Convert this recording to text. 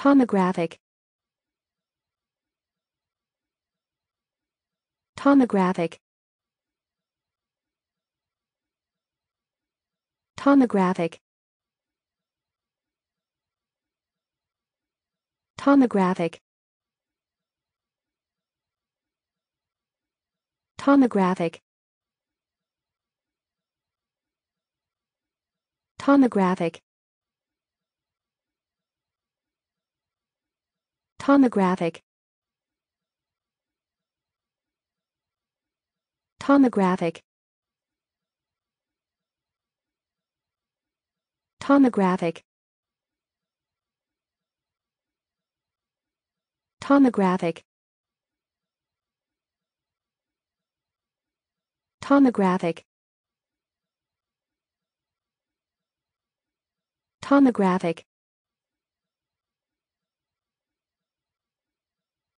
Tomographic Tomographic Tomographic Tomographic Tomographic Tomographic Tomographic Tomographic Tomographic Tomographic Tomographic Tomographic